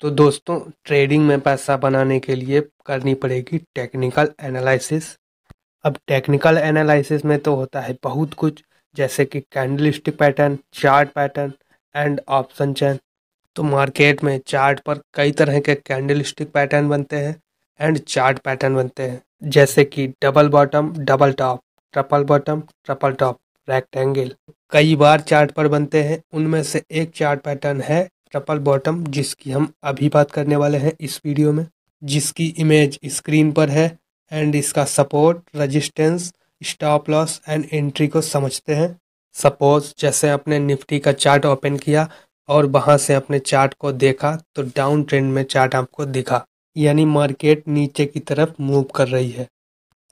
तो दोस्तों ट्रेडिंग में पैसा बनाने के लिए करनी पड़ेगी टेक्निकल एनालिसिस अब टेक्निकल एनालिसिस में तो होता है बहुत कुछ जैसे कि candlestick pattern chart pattern and option chain तो मार्केट में चार्ट पर कई तरह के कैंडलिस्टिक पैटर्न बनते हैं एंड चार्ट पैटर्न बनते हैं जैसे कि double bottom double top triple bottom triple top rectangle कई बार चार्ट पर बनते हैं उनमें से एक चार्ट पैटर्न है ट्रपल बॉटम जिसकी हम अभी बात करने वाले हैं इस वीडियो में जिसकी इमेज स्क्रीन पर है एंड इसका support resistance stop loss and entry को समझते हैं सपोज जैसे आपने निफ्टी का चार्ट ओपन किया और वहाँ से अपने चार्ट को देखा तो डाउन ट्रेंड में चार्ट आपको दिखा यानी मार्केट नीचे की तरफ मूव कर रही है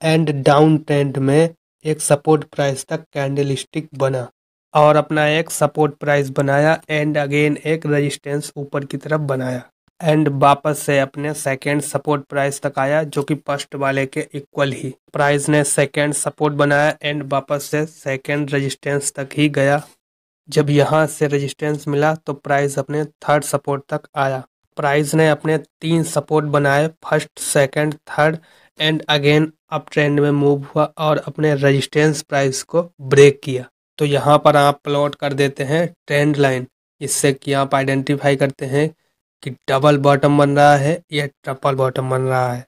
एंड डाउन ट्रेंड में एक सपोर्ट प्राइस तक कैंडल स्टिक बना और अपना एक सपोर्ट प्राइस बनाया एंड अगेन एक रेजिस्टेंस ऊपर की तरफ बनाया एंड वापस से अपने सेकेंड सपोर्ट प्राइस तक आया जो कि फर्स्ट वाले के इक्वल ही प्राइस ने सेकेंड सपोर्ट बनाया एंड वापस से सेकेंड रेजिस्टेंस तक ही गया जब यहाँ से रेजिस्टेंस मिला तो प्राइस अपने थर्ड सपोर्ट तक आया प्राइस ने अपने तीन सपोर्ट बनाए first second third and again up trend में मूव हुआ और अपने रजिस्टेंस प्राइस को ब्रेक किया तो यहाँ पर आप प्लॉट कर देते हैं ट्रेंड लाइन इससे कि आप आइडेंटिफाई करते हैं कि डबल बॉटम बन रहा है या ट्रपल बॉटम बन रहा है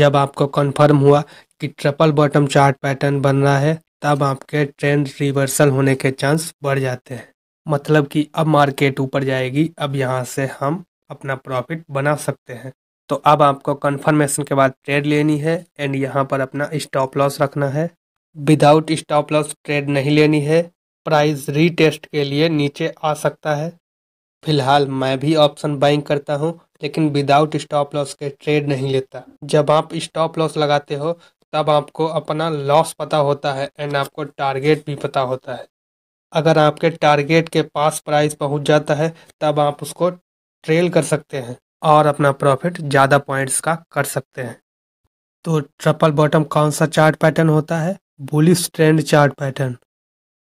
जब आपको कन्फर्म हुआ कि ट्रपल बॉटम चार्ट पैटर्न बन रहा है तब आपके ट्रेंड रिवर्सल होने के चांस बढ़ जाते हैं मतलब कि अब मार्केट ऊपर जाएगी अब यहाँ से हम अपना प्रॉफिट बना सकते हैं तो अब आपको कन्फर्मेशन के बाद ट्रेड लेनी है एंड यहाँ पर अपना स्टॉप लॉस रखना है विदाउट स्टॉप लॉस ट्रेड नहीं लेनी है प्राइस रीटेस्ट के लिए नीचे आ सकता है फिलहाल मैं भी ऑप्शन बाइंग करता हूं लेकिन विदाउट स्टॉप लॉस के ट्रेड नहीं लेता जब आप स्टॉप लॉस लगाते हो तब आपको अपना लॉस पता होता है एंड आपको टारगेट भी पता होता है अगर आपके टारगेट के पास प्राइस पहुंच जाता है तब आप उसको ट्रेल कर सकते हैं और अपना प्रॉफिट ज़्यादा पॉइंट्स का कर सकते हैं तो ट्रपल बॉटम कौन सा चार्ट पैटर्न होता है बुलिस ट्रेंड चार्ट पैटर्न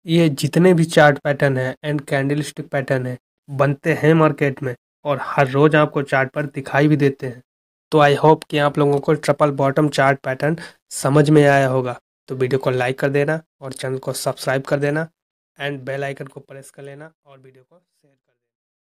ये जितने भी चार्ट पैटर्न है एंड कैंडल स्टिक पैटर्न है बनते हैं मार्केट में और हर रोज आपको चार्ट पर दिखाई भी देते हैं तो आई होप कि आप लोगों को ट्रिपल बॉटम चार्ट पैटर्न समझ में आया होगा तो वीडियो को लाइक कर देना और चैनल को सब्सक्राइब कर देना एंड बेल आइकन को प्रेस कर लेना और वीडियो को शेयर कर देना